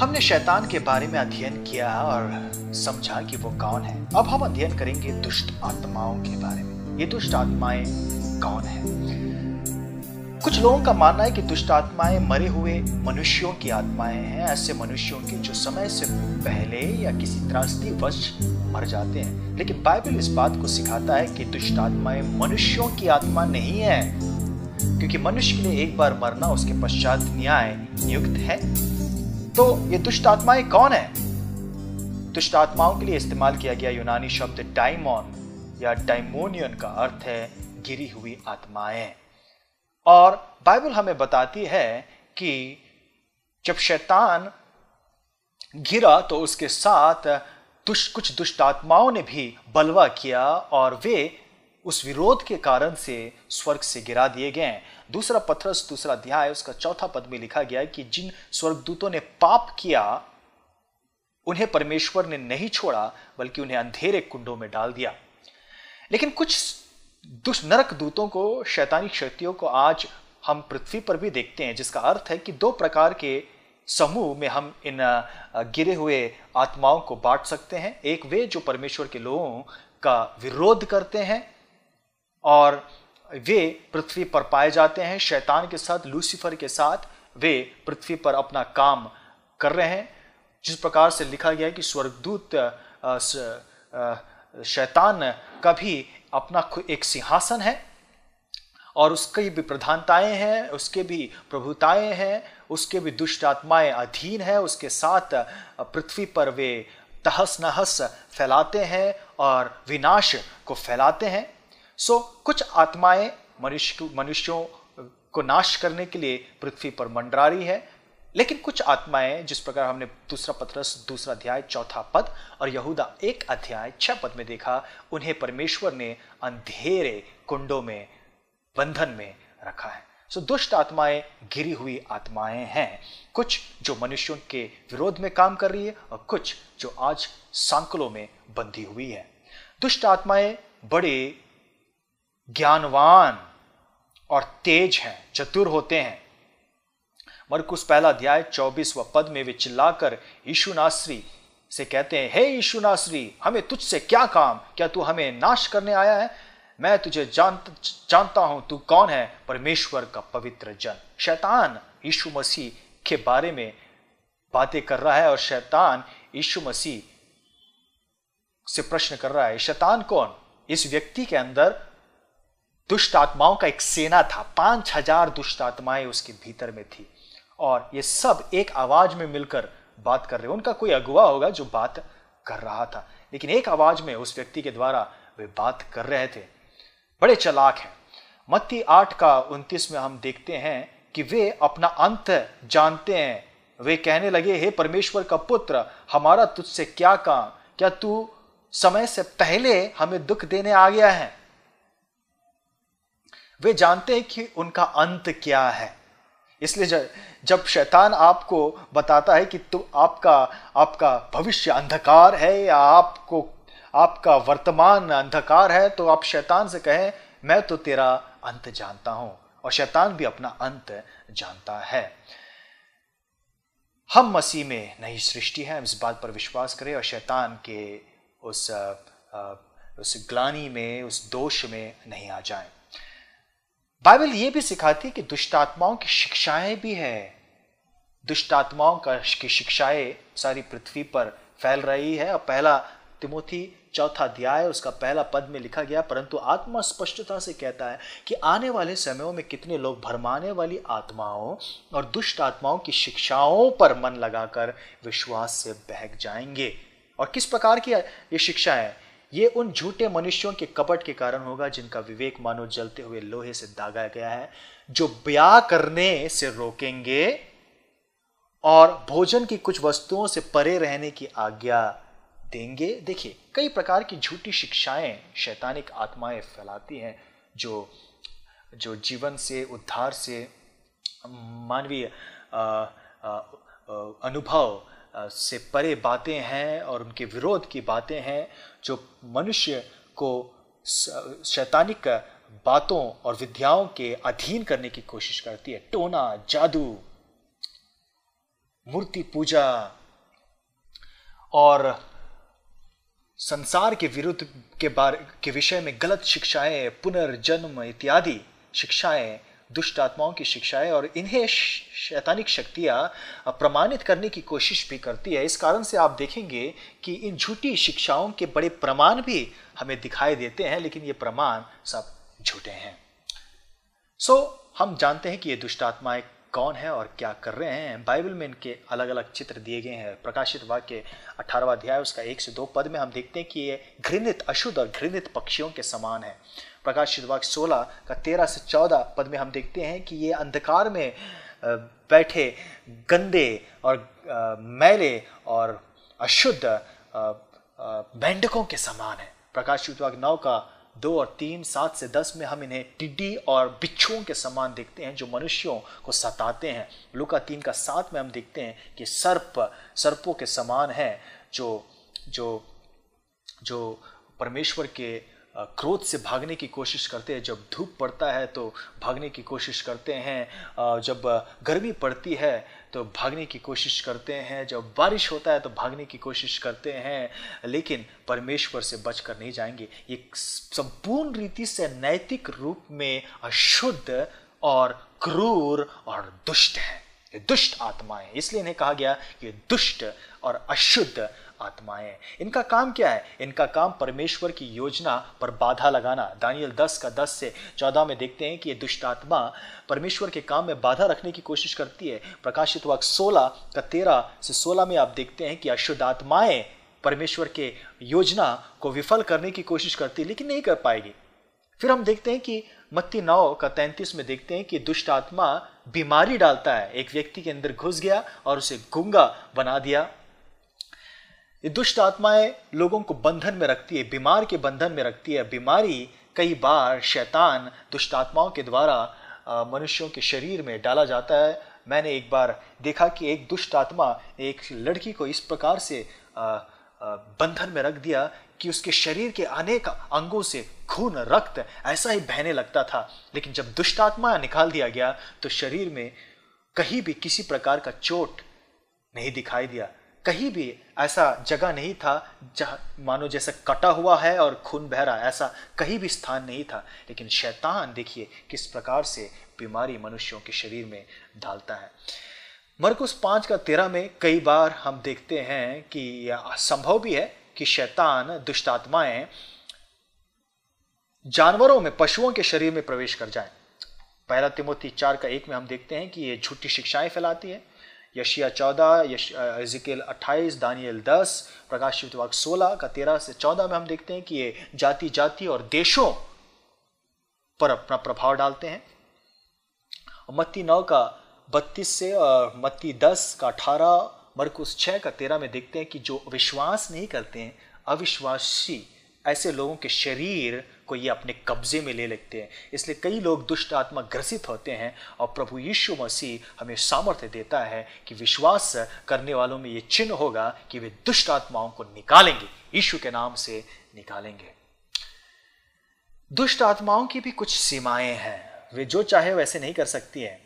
हमने शैतान के बारे में अध्ययन किया और समझा कि वो कौन है अब हम अध्ययन करेंगे दुष्ट आत्माओं के बारे में ये दुष्ट आत्माएं कौन है कुछ लोगों का मानना है कि दुष्ट आत्माएं मरे हुए मनुष्यों की आत्माएं हैं ऐसे मनुष्यों के जो समय से पहले या किसी त्रासदी वश मर जाते हैं लेकिन बाइबल इस बात को सिखाता है कि दुष्ट आत्माएं मनुष्यों की आत्मा नहीं है क्योंकि मनुष्य के लिए एक बार मरना उसके पश्चात न्याय नियुक्त है तो ये दुष्ट आत्माएं कौन है दुष्ट आत्माओं के लिए इस्तेमाल किया गया यूनानी शब्द डाइमोन या डाइमोनियन का अर्थ है गिरी हुई आत्माएं और बाइबल हमें बताती है कि जब शैतान गिरा तो उसके साथ दुष्ट कुछ दुष्ट आत्माओं ने भी बलवा किया और वे उस विरोध के कारण से स्वर्ग से गिरा दिए गए हैं दूसरा पथरस दूसरा अध्याय उसका चौथा पद में लिखा गया है कि जिन स्वर्गदूतों ने पाप किया उन्हें परमेश्वर ने नहीं छोड़ा बल्कि उन्हें अंधेरे कुंडों में डाल दिया लेकिन कुछ दुष्ट नरक दूतों को शैतानी शक्तियों को आज हम पृथ्वी पर भी देखते हैं जिसका अर्थ है कि दो प्रकार के समूह में हम इन गिरे हुए आत्माओं को बांट सकते हैं एक वे जो परमेश्वर के लोगों का विरोध करते हैं और वे पृथ्वी पर पाए जाते हैं शैतान के साथ लूसीफर के साथ वे पृथ्वी पर अपना काम कर रहे हैं जिस प्रकार से लिखा गया है कि स्वर्गदूत शैतान का भी अपना एक सिंहासन है और उसकी भी प्रधानताएं हैं उसके भी प्रभुताएं हैं उसके भी दुष्ट आत्माएं अधीन है उसके साथ पृथ्वी पर वे तहस नहस फैलाते हैं और विनाश को फैलाते हैं सो so, कुछ आत्माएं मनुष्य मनुष्यों को नाश करने के लिए पृथ्वी पर मंडरा रही है लेकिन कुछ आत्माएं जिस प्रकार हमने दूसरा पत्रस दूसरा अध्याय चौथा पद और यहूदा एक अध्याय छह पद में देखा उन्हें परमेश्वर ने अंधेरे कुंडों में बंधन में रखा है सो so, दुष्ट आत्माएं गिरी हुई आत्माएं हैं कुछ जो मनुष्यों के विरोध में काम कर रही है और कुछ जो आज सांकलों में बंधी हुई है दुष्ट आत्माएं बड़े ज्ञानवान और तेज हैं चतुर होते हैं मरकुस पहला अध्याय चौबीस व पद में वे चिल्लाकर ईशुनाश्री से कहते हैं हे यीशु हमें तुझसे क्या काम क्या तू हमें नाश करने आया है मैं तुझे जान जानता हूं तू कौन है परमेश्वर का पवित्र जन शैतान यीशु मसीह के बारे में बातें कर रहा है और शैतान यीशु मसीह से प्रश्न कर रहा है शैतान कौन इस व्यक्ति के अंदर दुष्ट आत्माओं का एक सेना था पांच हजार दुष्ट आत्माएं उसके भीतर में थी और ये सब एक आवाज में मिलकर बात कर रहे उनका कोई अगुआ होगा जो बात कर रहा था लेकिन एक आवाज में उस व्यक्ति के द्वारा वे बात कर रहे थे बड़े चलाक हैं मत्ती आठ का उनतीस में हम देखते हैं कि वे अपना अंत जानते हैं वे कहने लगे हे परमेश्वर का पुत्र हमारा तुझसे क्या काम क्या तू समय से पहले हमें दुख देने आ गया है वे जानते हैं कि उनका अंत क्या है इसलिए जब शैतान आपको बताता है कि तो आपका आपका भविष्य अंधकार है या आपको आपका वर्तमान अंधकार है तो आप शैतान से कहें मैं तो तेरा अंत जानता हूं और शैतान भी अपना अंत जानता है हम मसीह में नई सृष्टि है इस बात पर विश्वास करें और शैतान के उस उस ग्लानी में उस दोष में नहीं आ जाएं बाइबल ये भी सिखाती कि दुष्ट आत्माओं की शिक्षाएं भी है दुष्ट आत्माओं का की शिक्षाएं सारी पृथ्वी पर फैल रही है और पहला तिमोथी चौथा अध्याय उसका पहला पद में लिखा गया परंतु आत्मा स्पष्टता से कहता है कि आने वाले समयों में कितने लोग भरमाने वाली आत्माओं और दुष्ट आत्माओं की शिक्षाओं पर मन लगाकर विश्वास से बहक जाएंगे और किस प्रकार की ये शिक्षाएं ये उन झूठे मनुष्यों के कपट के कारण होगा जिनका विवेक मानो जलते हुए लोहे से दागा गया है जो ब्याह करने से रोकेंगे और भोजन की कुछ वस्तुओं से परे रहने की आज्ञा देंगे देखिए कई प्रकार की झूठी शिक्षाएं शैतानिक आत्माएं फैलाती हैं जो जो जीवन से उद्धार से मानवीय अनुभव से परे बातें हैं और उनके विरोध की बातें हैं जो मनुष्य को शैतानिक बातों और विद्याओं के अधीन करने की कोशिश करती है टोना जादू मूर्ति पूजा और संसार के विरुद्ध के बारे के विषय में गलत शिक्षाएं पुनर्जन्म इत्यादि शिक्षाएं दुष्ट आत्माओं की शिक्षाएं और इन्हें शैतानिक शक्तियां प्रमाणित करने की कोशिश भी करती है इस कारण से आप देखेंगे कि इन झूठी शिक्षाओं के बड़े प्रमाण भी हमें दिखाई देते हैं लेकिन ये प्रमाण सब झूठे हैं सो so, हम जानते हैं कि ये दुष्ट आत्माएं कौन है और क्या कर रहे हैं बाइबल में इनके अलग अलग चित्र दिए गए हैं प्रकाशित वाक्य अठारहवा अध्याय उसका एक से दो पद में हम देखते हैं कि ये घृणित अशुद्ध और घृणित पक्षियों के समान है प्रकाशित वाक्य सोलह का तेरह से चौदह पद में हम देखते हैं कि ये अंधकार में बैठे गंदे और मैले और अशुद्ध बैंडकों के समान है प्रकाशित वाक्य नौ का दो और तीन सात से दस में हम इन्हें टिड्डी और बिच्छुओं के समान देखते हैं जो मनुष्यों को सताते हैं लुका तीन का सात में हम देखते हैं कि सर्प सर्पों के समान है जो जो जो परमेश्वर के क्रोध से भागने की कोशिश करते हैं जब धूप पड़ता है तो भागने की कोशिश करते हैं जब गर्मी पड़ती है तो भागने की कोशिश करते हैं जब बारिश होता है तो भागने की कोशिश करते हैं लेकिन परमेश्वर से बचकर नहीं जाएंगे ये संपूर्ण रीति से नैतिक रूप में अशुद्ध और क्रूर और दुष्ट है दुष्ट आत्माएं इसलिए इन्हें कहा गया कि दुष्ट और अशुद्ध आत्माएं इनका काम क्या है इनका काम परमेश्वर की योजना पर बाधा लगाना दानियल 10 का 10 से 14 में देखते हैं कि ये दुष्ट आत्मा परमेश्वर के काम में बाधा रखने की कोशिश करती है प्रकाशित वाक सोलह का तेरह से सोलह में आप देखते हैं कि अशुद्ध आत्माएं परमेश्वर के योजना को विफल करने की कोशिश करती है लेकिन नहीं कर पाएगी फिर हम देखते हैं कि मत्ती नौ का तैंतीस में देखते हैं कि दुष्ट आत्मा बीमारी डालता है एक व्यक्ति के अंदर घुस गया और उसे गुंगा बना दिया ये दुष्ट आत्माएं लोगों को बंधन में रखती है बीमार के बंधन में रखती है बीमारी कई बार शैतान दुष्ट आत्माओं के द्वारा मनुष्यों के शरीर में डाला जाता है मैंने एक बार देखा कि एक दुष्ट आत्मा एक लड़की को इस प्रकार से बंधन में रख दिया कि उसके शरीर के अनेक अंगों से खून रक्त ऐसा ही बहने लगता था लेकिन जब दुष्ट आत्मा निकाल दिया गया तो शरीर में कहीं भी किसी प्रकार का चोट नहीं दिखाई दिया कहीं भी ऐसा जगह नहीं था जहाँ मानो जैसे कटा हुआ है और खून बह रहा है ऐसा कहीं भी स्थान नहीं था लेकिन शैतान देखिए किस प्रकार से बीमारी मनुष्यों के शरीर में डालता है मरकुस पाँच का तेरह में कई बार हम देखते हैं कि संभव भी है कि शैतान दुष्ट आत्माएं जानवरों में पशुओं के शरीर में प्रवेश कर जाएं। पहला तिमोती चार का एक में हम देखते हैं कि ये झूठी शिक्षाएं फैलाती है यशिया चौदह यशिकल अट्ठाईस दानियल दस प्रकाश वाक सोलह का तेरह से चौदह में हम देखते हैं कि ये जाति जाति और देशों पर अपना प्रभाव डालते हैं मत्ती नौ का बत्तीस से और मत्ती दस का अठारह मरकुस छः का तेरह में देखते हैं कि जो विश्वास नहीं करते हैं अविश्वासी ऐसे लोगों के शरीर को ये अपने कब्जे में ले लेते हैं इसलिए कई लोग दुष्ट आत्मा ग्रसित होते हैं और प्रभु यीशु मसीह हमें सामर्थ्य देता है कि विश्वास करने वालों में ये चिन्ह होगा कि वे दुष्ट आत्माओं को निकालेंगे यीशु के नाम से निकालेंगे दुष्ट आत्माओं की भी कुछ सीमाएं हैं वे जो चाहे वैसे नहीं कर सकती हैं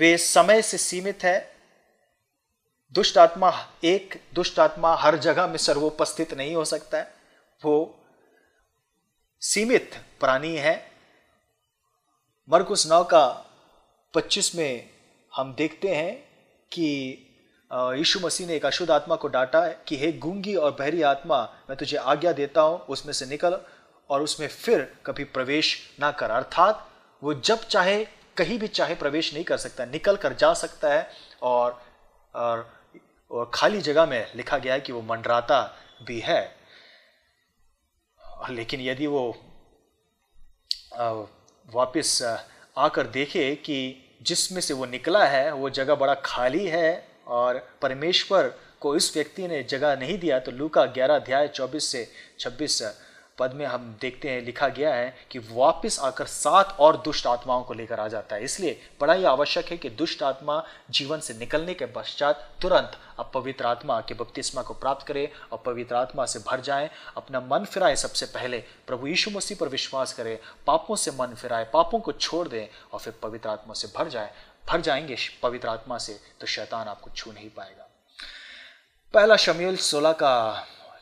वे समय से सीमित है दुष्ट आत्मा एक दुष्ट आत्मा हर जगह में सर्वोपस्थित नहीं हो सकता है वो सीमित प्राणी है मरकुस नौ का पच्चीस में हम देखते हैं कि यीशु मसीह ने एक अशुद्ध आत्मा को डांटा कि हे गूंगी और बहरी आत्मा मैं तुझे आज्ञा देता हूं उसमें से निकल और उसमें फिर कभी प्रवेश ना कर अर्थात वो जब चाहे कहीं भी चाहे प्रवेश नहीं कर सकता निकल कर जा सकता है और, और खाली जगह में लिखा गया है कि वो मंडराता भी है लेकिन यदि वो वापस आकर देखे कि जिसमें से वो निकला है वो जगह बड़ा खाली है और परमेश्वर को इस व्यक्ति ने जगह नहीं दिया तो लू का ग्यारह अध्याय चौबीस से छब्बीस पद में हम देखते हैं लिखा गया है कि वापस आकर सात और दुष्ट आत्माओं को लेकर आ जाता है इसलिए बड़ा ही आवश्यक है कि दुष्ट आत्मा जीवन से निकलने के पश्चात तुरंत अब पवित्र आत्मा के बपतिस्मा को प्राप्त करें और पवित्र आत्मा से भर जाएं अपना मन फिराए सबसे पहले प्रभु यीशु मसीह पर विश्वास करें पापों से मन फिराए पापों को छोड़ दें और फिर पवित्र आत्मा से भर जाए भर जाएंगे पवित्र आत्मा से तो शैतान आपको छू नहीं पाएगा पहला शमील सोलह का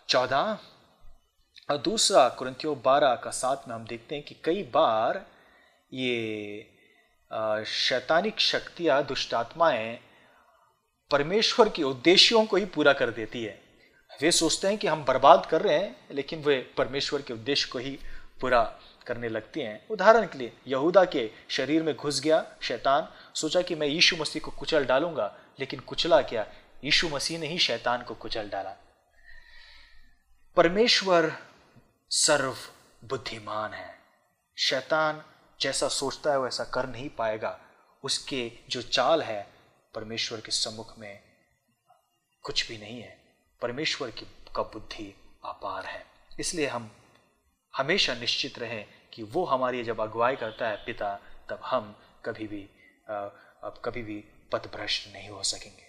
चौदह और दूसरा कुरंतियो बारह का साथ में हम देखते हैं कि कई बार ये शैतानिक शक्तियाँ दुष्टात्माएं परमेश्वर के उद्देश्यों को ही पूरा कर देती है वे सोचते हैं कि हम बर्बाद कर रहे हैं लेकिन वे परमेश्वर के उद्देश्य को ही पूरा करने लगती हैं उदाहरण के लिए यहूदा के शरीर में घुस गया शैतान सोचा कि मैं यीशु मसीह को कुचल डालूंगा लेकिन कुचला क्या यीशु मसीह ने ही शैतान को कुचल डाला परमेश्वर सर्व बुद्धिमान है शैतान जैसा सोचता है वैसा कर नहीं पाएगा उसके जो चाल है परमेश्वर के सम्मुख में कुछ भी नहीं है परमेश्वर की का बुद्धि अपार है इसलिए हम हमेशा निश्चित रहें कि वो हमारी जब अगुवाई करता है पिता तब हम कभी भी अब कभी भी पथभ्रष्ट नहीं हो सकेंगे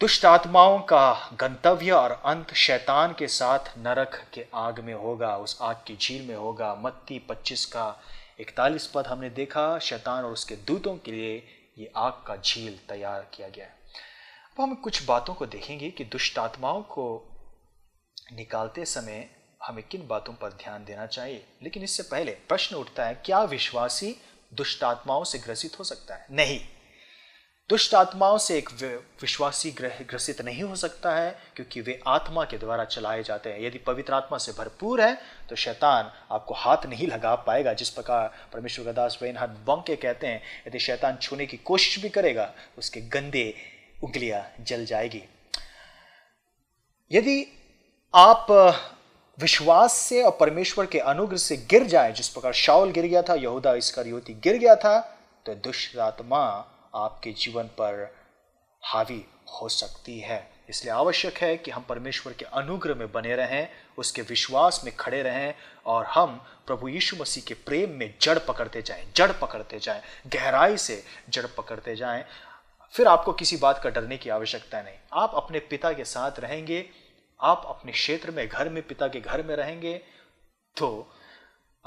दुष्ट आत्माओं का गंतव्य और अंत शैतान के साथ नरक के आग में होगा उस आग की झील में होगा मत्ती पच्चीस का इकतालीस पद हमने देखा शैतान और उसके दूतों के लिए ये आग का झील तैयार किया गया है अब हम कुछ बातों को देखेंगे कि दुष्ट आत्माओं को निकालते समय हमें किन बातों पर ध्यान देना चाहिए लेकिन इससे पहले प्रश्न उठता है क्या विश्वासी दुष्ट आत्माओं से ग्रसित हो सकता है नहीं दुष्ट आत्माओं से एक विश्वासी ग्रह ग्रसित नहीं हो सकता है क्योंकि वे आत्मा के द्वारा चलाए जाते हैं यदि पवित्र आत्मा से भरपूर है तो शैतान आपको हाथ नहीं लगा पाएगा जिस प्रकार परमेश्वर का दास हाथ बंग के कहते हैं यदि शैतान छूने की कोशिश भी करेगा उसके गंदे उंगलियां जल जाएगी यदि आप विश्वास से और परमेश्वर के अनुग्रह से गिर जाए जिस प्रकार शाउल गिर गया था यहूदा इसका गिर गया था तो दुष्ट आत्मा आपके जीवन पर हावी हो सकती है इसलिए आवश्यक है कि हम परमेश्वर के अनुग्रह में बने रहें उसके विश्वास में खड़े रहें और हम प्रभु यीशु मसीह के प्रेम में जड़ पकड़ते जाएं जड़ पकड़ते जाएं गहराई से जड़ पकड़ते जाएं फिर आपको किसी बात का डरने की आवश्यकता नहीं आप अपने पिता के साथ रहेंगे आप अपने क्षेत्र में घर में पिता के घर में रहेंगे तो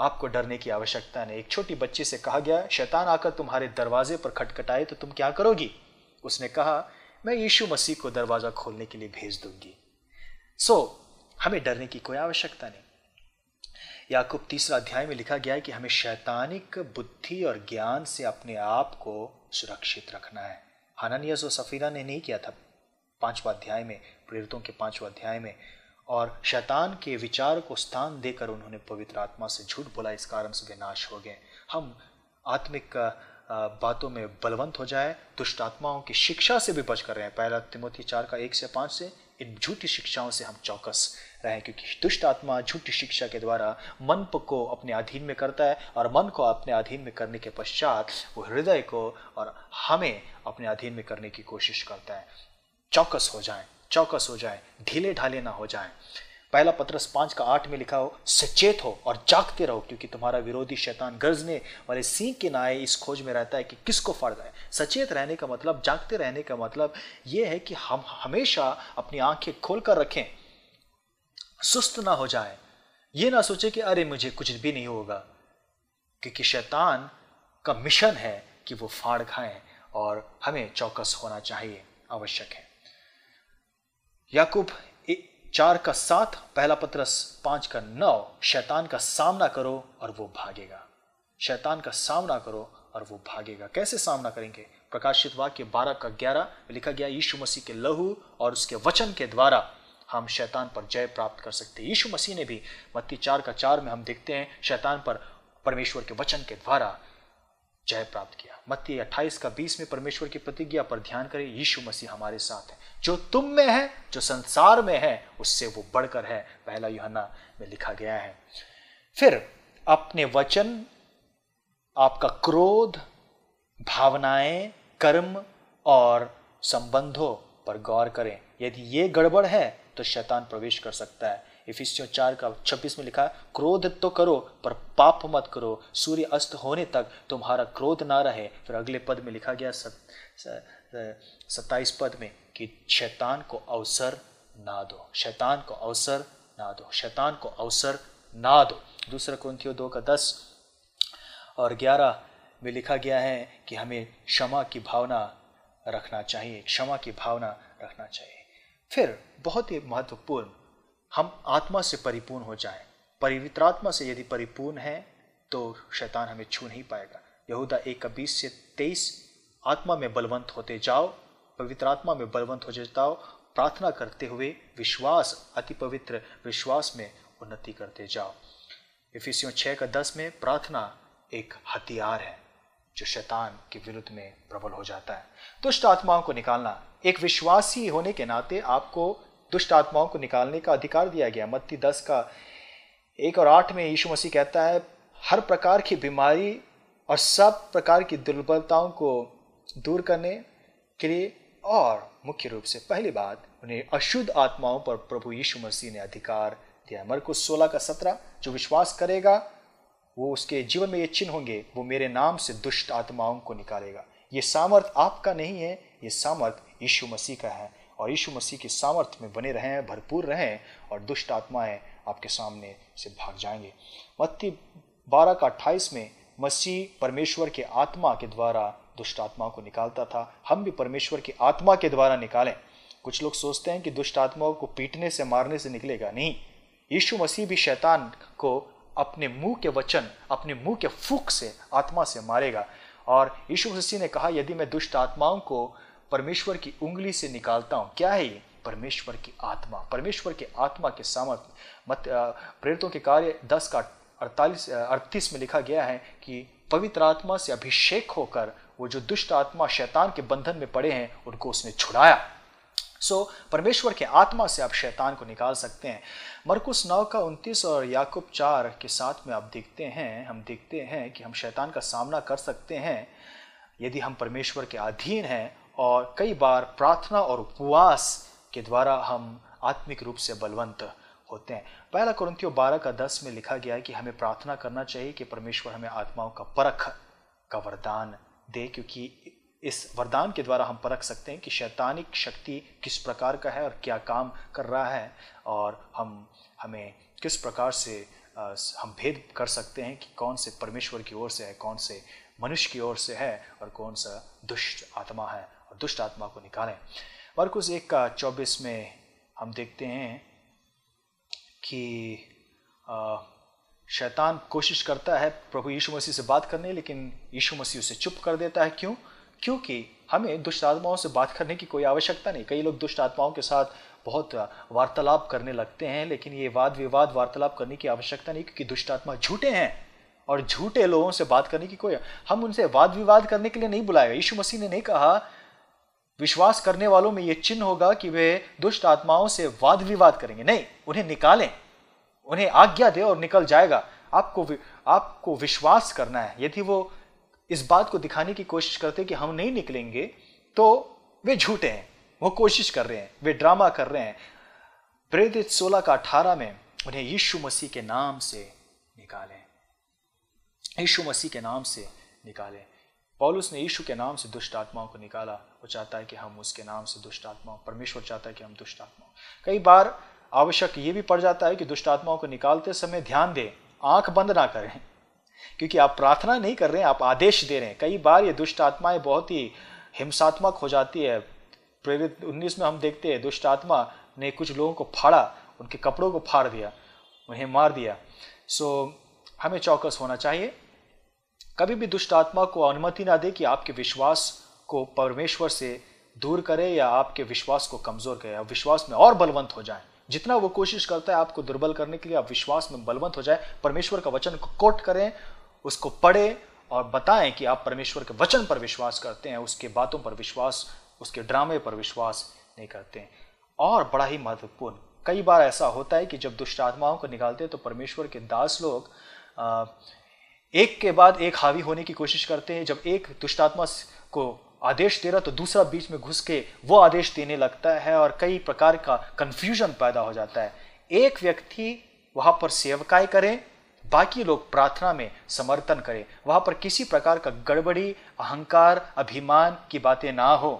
आपको डरने की आवश्यकता नहीं एक छोटी बच्ची से कहा गया शैतान आकर तुम्हारे दरवाजे पर खटखटाए तो तुम क्या करोगी उसने कहा मैं यीशु मसीह को दरवाजा खोलने के लिए भेज दूंगी सो so, हमें डरने की कोई आवश्यकता नहीं याकूब तीसरा अध्याय में लिखा गया है कि हमें शैतानिक बुद्धि और ज्ञान से अपने आप को सुरक्षित रखना है हननियस और सफीरा ने नहीं किया था पांचवा अध्याय में प्रेरितों के पांचवा अध्याय में और शैतान के विचार को स्थान देकर उन्होंने पवित्र आत्मा से झूठ बोला इस कारण से वे नाश हो गए हम आत्मिक बातों में बलवंत हो जाए दुष्ट आत्माओं की शिक्षा से भी बच कर रहे हैं पहला तिमोथी चार का एक से पाँच से इन झूठी शिक्षाओं से हम चौकस रहे क्योंकि दुष्ट आत्मा झूठी शिक्षा के द्वारा मन को अपने अधीन में करता है और मन को अपने अधीन में करने के पश्चात वो हृदय को और हमें अपने अधीन में करने की कोशिश करता है चौकस हो जाएं चौकस हो जाए ढीले ढाले ना हो जाए पहला पत्रस पांच का आठ में लिखा हो सचेत हो और जागते रहो क्योंकि तुम्हारा विरोधी शैतान गरजने वाले सिंह के नाए इस खोज में रहता है कि किसको फाड़ जाए सचेत रहने का मतलब जागते रहने का मतलब यह है कि हम हमेशा अपनी आंखें खोल कर रखें सुस्त ना हो जाए ये ना सोचे कि अरे मुझे कुछ भी नहीं होगा क्योंकि शैतान का मिशन है कि वो फाड़ खाएं और हमें चौकस होना चाहिए आवश्यक है याकूब चार का सात पहला पत्रस पांच का नौ शैतान का सामना करो और वो भागेगा शैतान का सामना करो और वो भागेगा कैसे सामना करेंगे प्रकाशित वाक्य बारह का ग्यारह लिखा गया यीशु मसीह के लहू और उसके वचन के द्वारा हम शैतान पर जय प्राप्त कर सकते हैं यीशु मसीह ने भी मत्ती चार का चार में हम देखते हैं शैतान पर परमेश्वर के वचन के द्वारा जय प्राप्त किया मत्ती 28 का 20 में परमेश्वर की प्रतिज्ञा पर ध्यान करें यीशु मसीह हमारे साथ है जो तुम में है जो संसार में है उससे वो बढ़कर है पहला युहना में लिखा गया है फिर अपने वचन आपका क्रोध भावनाएं कर्म और संबंधों पर गौर करें यदि ये गड़बड़ है तो शैतान प्रवेश कर सकता है इफिसियों चार का छब्बीस में लिखा क्रोध तो करो पर पाप मत करो सूर्य अस्त होने तक तुम्हारा क्रोध ना रहे फिर अगले पद में लिखा गया सत, सत्ताईस पद में कि शैतान को अवसर ना दो शैतान को अवसर ना दो शैतान को अवसर ना दो दूसरा कुंथियो दो का दस और ग्यारह में लिखा गया है कि हमें क्षमा की भावना रखना चाहिए क्षमा की भावना रखना चाहिए फिर बहुत ही महत्वपूर्ण हम आत्मा से परिपूर्ण हो जाए परिवित्रात्मा से यदि परिपूर्ण है तो शैतान हमें छू नहीं पाएगा यहूदा एक का बीस से तेईस आत्मा में बलवंत होते जाओ पवित्र आत्मा में बलवंत हो जाओ प्रार्थना करते हुए विश्वास अति पवित्र विश्वास में उन्नति करते जाओ इफिसियों छः का दस में प्रार्थना एक हथियार है जो शैतान के विरुद्ध में प्रबल हो जाता है दुष्ट आत्माओं को निकालना एक विश्वासी होने के नाते आपको दुष्ट आत्माओं को निकालने का अधिकार दिया गया मत्ती दस का एक और आठ में यीशु मसीह कहता है हर प्रकार की बीमारी और सब प्रकार की दुर्बलताओं को दूर करने के लिए और मुख्य रूप से पहली बात उन्हें अशुद्ध आत्माओं पर प्रभु यीशु मसीह ने अधिकार दिया को सोलह का सत्रह जो विश्वास करेगा वो उसके जीवन में ये चिन्ह होंगे वो मेरे नाम से दुष्ट आत्माओं को निकालेगा ये सामर्थ आपका नहीं है ये सामर्थ यीशु मसीह का है और यीशु मसीह के सामर्थ्य में बने रहें भरपूर रहें और दुष्ट आत्माएं आपके सामने से भाग जाएंगे मत्ती बारह का अट्ठाईस में मसीह परमेश्वर के आत्मा के द्वारा दुष्ट आत्मा को निकालता था हम भी परमेश्वर की आत्मा के द्वारा निकालें कुछ लोग सोचते हैं कि दुष्ट आत्माओं को पीटने से मारने से निकलेगा नहीं यीशु मसीह भी शैतान को अपने मुंह के वचन अपने मुंह के फूक से आत्मा से मारेगा और यीशु मसीह ने कहा यदि मैं दुष्ट आत्माओं को परमेश्वर की उंगली से निकालता हूं क्या है ये परमेश्वर की आत्मा परमेश्वर के आत्मा के सामर्थ्य मत प्रेरितों के कार्य दस का अड़तालीस अड़तीस में लिखा गया है कि पवित्र आत्मा से अभिषेक होकर वो जो दुष्ट आत्मा शैतान के बंधन में पड़े हैं उनको उसने छुड़ाया सो so, परमेश्वर के आत्मा से आप शैतान को निकाल सकते हैं मरकुस नौ का उनतीस और याकूब चार के साथ में आप देखते हैं हम देखते हैं कि हम शैतान का सामना कर सकते हैं यदि हम परमेश्वर के अधीन हैं और कई बार प्रार्थना और उपवास के द्वारा हम आत्मिक रूप से बलवंत होते हैं पहला कुरंतियों बारह का दस में लिखा गया है कि हमें प्रार्थना करना चाहिए कि परमेश्वर हमें आत्माओं का परख का वरदान दे क्योंकि इस वरदान के द्वारा हम परख सकते हैं कि शैतानिक शक्ति किस प्रकार का है और क्या काम कर रहा है और हम हमें किस प्रकार से हम भेद कर सकते हैं कि कौन से परमेश्वर की ओर से है कौन से मनुष्य की ओर से है और कौन सा दुष्ट आत्मा है और दुष्ट आत्मा को निकालें मरकुज एक का चौबीस में हम देखते हैं कि शैतान कोशिश करता है प्रभु यीशु मसीह से बात करने लेकिन यीशु मसीह उसे चुप कर देता है क्यों क्योंकि हमें दुष्ट आत्माओं से बात करने की कोई आवश्यकता नहीं कई लोग दुष्ट आत्माओं के साथ बहुत वार्तालाप करने लगते हैं लेकिन ये वाद विवाद वार्तालाप करने की आवश्यकता नहीं क्योंकि दुष्ट आत्मा झूठे हैं और झूठे लोगों से बात करने की कोई हम उनसे वाद विवाद करने के लिए नहीं बुलाया यीशु मसीह ने नहीं कहा विश्वास करने वालों में यह चिन्ह होगा कि वे दुष्ट आत्माओं से वाद विवाद करेंगे नहीं उन्हें निकालें उन्हें आज्ञा दे और निकल जाएगा आपको आपको विश्वास करना है यदि वो इस बात को दिखाने की कोशिश करते कि हम नहीं निकलेंगे तो वे झूठे हैं वो कोशिश कर रहे हैं वे ड्रामा कर रहे हैं प्रेरित सोलह का अठारह में उन्हें यीशु मसीह के नाम से निकालें यीशु मसीह के नाम से निकालें पॉलुस ने यीशु के नाम से दुष्ट आत्माओं को निकाला वो चाहता है कि हम उसके नाम से दुष्ट आत्माओं परमेश्वर चाहता है कि हम दुष्ट आत्माओं कई बार आवश्यक ये भी पड़ जाता है कि दुष्ट आत्माओं को निकालते समय ध्यान दें आंख बंद ना करें क्योंकि आप प्रार्थना नहीं कर रहे हैं आप आदेश दे रहे हैं कई बार ये दुष्ट आत्माएं बहुत ही हिंसात्मक हो जाती है प्रेरित उन्नीस में हम देखते हैं दुष्ट आत्मा ने कुछ लोगों को फाड़ा उनके कपड़ों को फाड़ दिया उन्हें मार दिया सो हमें चौकस होना चाहिए कभी भी दुष्ट आत्मा को अनुमति ना दे कि आपके विश्वास को परमेश्वर से दूर करे या आपके विश्वास को कमजोर करे आप विश्वास में और बलवंत हो जाए जितना वो कोशिश करता है आपको दुर्बल करने के लिए आप विश्वास में बलवंत हो जाए परमेश्वर का वचन को कोट करें उसको पढ़ें और बताएं कि आप परमेश्वर के वचन पर विश्वास करते हैं उसके बातों पर विश्वास उसके ड्रामे पर विश्वास नहीं करते हैं और बड़ा ही महत्वपूर्ण कई बार ऐसा होता है कि जब दुष्ट आत्माओं को निकालते हैं तो परमेश्वर के दास लोग एक के बाद एक हावी होने की कोशिश करते हैं जब एक दुष्टात्मा को आदेश दे रहा तो दूसरा बीच में घुस के वो आदेश देने लगता है और कई प्रकार का कंफ्यूजन पैदा हो जाता है एक व्यक्ति वहां पर सेवकाएं करें बाकी लोग प्रार्थना में समर्थन करें वहां पर किसी प्रकार का गड़बड़ी अहंकार अभिमान की बातें ना हो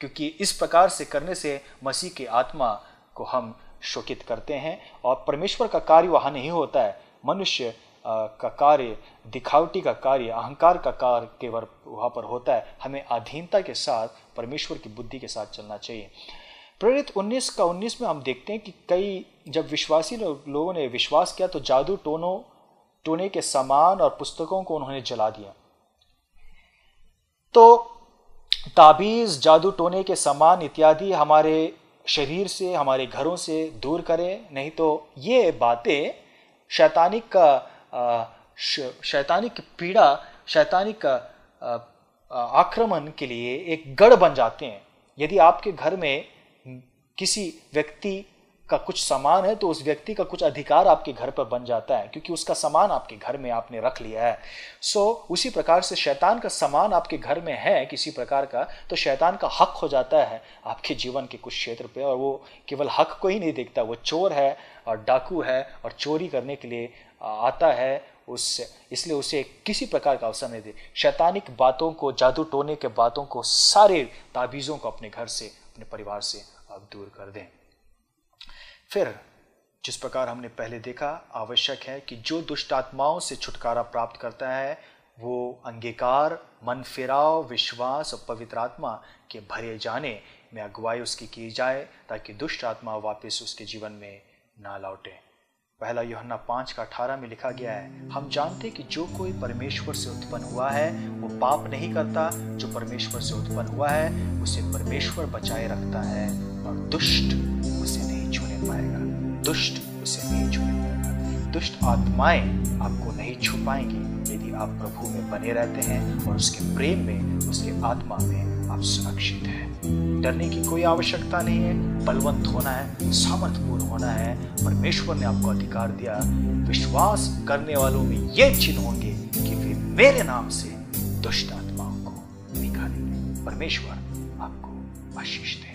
क्योंकि इस प्रकार से करने से मसीह की आत्मा को हम शोकित करते हैं और परमेश्वर का कार्य वहां नहीं होता है मनुष्य का कार्य दिखावटी का कार्य अहंकार का कार्य के वहाँ पर होता है हमें अधीनता के साथ परमेश्वर की बुद्धि के साथ चलना चाहिए प्रेरित 19 का 19 में हम देखते हैं कि कई जब विश्वासी लोगों ने विश्वास किया तो जादू टोनों टोने के सामान और पुस्तकों को उन्होंने जला दिया तो ताबीज जादू टोने के सामान इत्यादि हमारे शरीर से हमारे घरों से दूर करें नहीं तो ये बातें शैतानिक का शैतानिक पीड़ा शैतानिक आक्रमण के लिए एक गढ़ बन जाते हैं यदि आपके घर में किसी व्यक्ति का कुछ सामान है तो उस व्यक्ति का कुछ अधिकार आपके घर पर बन जाता है क्योंकि उसका सामान आपके घर में आपने रख लिया है सो so, उसी प्रकार से शैतान का सामान आपके घर में है किसी प्रकार का तो शैतान का हक हो जाता है आपके जीवन के कुछ क्षेत्र पे और वो केवल हक को ही नहीं देखता वो चोर है और डाकू है और चोरी करने के लिए आता है उससे इसलिए उसे किसी प्रकार का अवसर नहीं दे शैतानिक बातों को जादू टोने के बातों को सारे ताबीज़ों को अपने घर से अपने परिवार से आप दूर कर दें फिर जिस प्रकार हमने पहले देखा आवश्यक है कि जो दुष्ट आत्माओं से छुटकारा प्राप्त करता है वो अंगीकार मन फिराव विश्वास और पवित्र आत्मा के भरे जाने में अगुवाई उसकी की जाए ताकि दुष्ट आत्मा वापस उसके जीवन में ना लौटे पहला योहन्ना पाँच का अठारह में लिखा गया है हम जानते कि जो कोई परमेश्वर से उत्पन्न हुआ है वो पाप नहीं करता जो परमेश्वर से उत्पन्न हुआ है उसे परमेश्वर बचाए रखता है और दुष्ट उसे पाएगा दुष्ट उसे नहीं छू पाएगा दुष्ट आत्माएं आपको नहीं छू पाएंगी यदि आप प्रभु में बने रहते हैं और उसके प्रेम में उसके आत्मा में आप सुरक्षित हैं डरने की कोई आवश्यकता नहीं है बलवंत होना है सामर्थपूर्ण होना है परमेश्वर ने आपको अधिकार दिया विश्वास करने वालों में ये चिन्ह होंगे कि वे मेरे नाम से दुष्ट आत्माओं को निकालेंगे परमेश्वर आपको आशीष दे